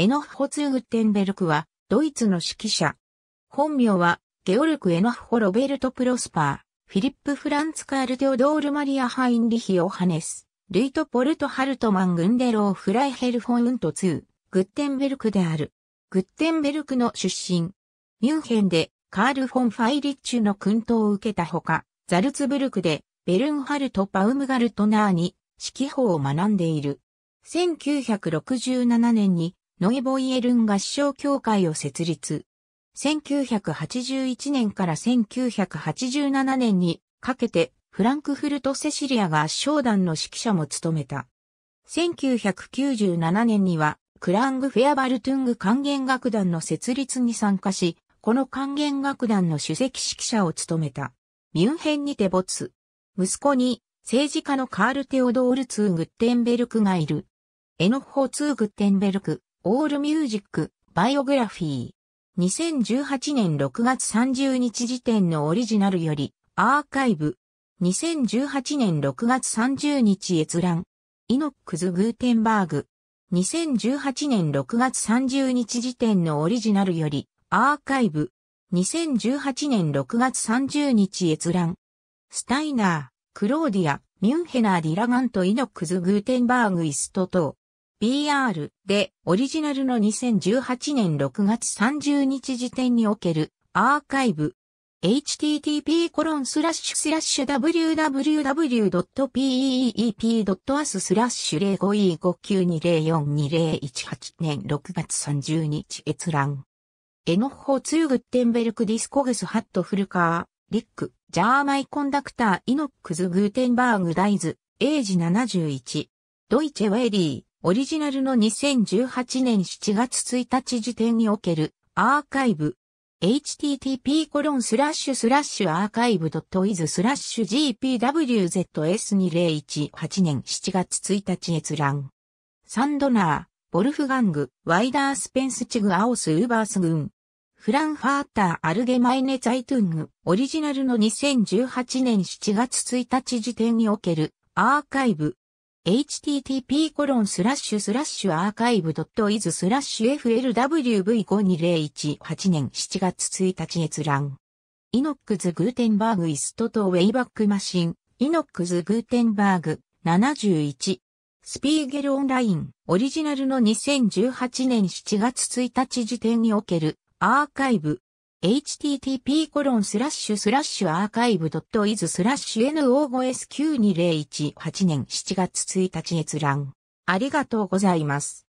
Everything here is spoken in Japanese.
エノッホ・ツーグッテンベルクは、ドイツの指揮者。本名は、ゲオルク・エノッホ・ロベルト・プロスパー、フィリップ・フランツ・カール・テオドール・マリア・ハインリヒ・オハネス、ルイト・ポルト・ハルトマン・グンデロー・フライヘル・フォン・ウント・ツー、グッテンベルクである。グッテンベルクの出身。ミュンヘンで、カール・フォン・ファイリッチュの訓導を受けたほか、ザルツブルクで、ベルンハルト・パウムガルトナーに、指揮法を学んでいる。1967年に、ノイボイエルン合唱協会を設立。1981年から1987年にかけてフランクフルト・セシリア合唱団の指揮者も務めた。1997年にはクラング・フェアバルトゥング管弦楽団の設立に参加し、この管弦楽団の主席指揮者を務めた。ミュンヘンにて没。息子に政治家のカール・テオドール・ツー・グッテンベルクがいる。エノッホ・ツー・グッテンベルク。オールミュージック、バイオグラフィー。2018年6月30日時点のオリジナルより、アーカイブ。2018年6月30日閲覧。イノックズ・グーテンバーグ。2018年6月30日時点のオリジナルより、アーカイブ。2018年6月30日閲覧。スタイナー、クローディア、ミュンヘナー・ディラガント・イノックズ・グーテンバーグ・イスト等。BR でオリジナルの2018年6月30日時点におけるアーカイブ http コロンスラッシュスラッシュ w w w p e e p a s スラッシュ0 5 5 9 2 0 4 2 0 1 8年6月30日閲覧。エノッホツーグッテンベルクディスコグスハットフルカー、リック、ジャーマイコンダクターイノックズグーテンバーグダイズ、エイジ71、ドイチェウェリー。オリジナルの2018年7月1日時点におけるアーカイブ http コロンスラッシュスラッシュアーカイブドットイズスラッシュ gpwzs2018 年7月1日閲覧。サンドナー、ボルフガング、ワイダースペンスチグアオスウーバースン。フランファーターアルゲマイネザイトゥング、オリジナルの2018年7月1日時点におけるアーカイブ http コロンスラッシュスラッシュアーカイブドットイズスラッシュ FLWV5201 年7月1日閲覧。イノックズ・グーテンバーグ・イストとウェイバックマシン。イノックズ・グーテンバーグ71。スピーゲルオンラインオリジナルの2018年7月1日時点におけるアーカイブ http コロンスラッシュスラッシュアーカイブドットイズスラッシュ no5sq2018 年7月1日閲覧。ありがとうございます。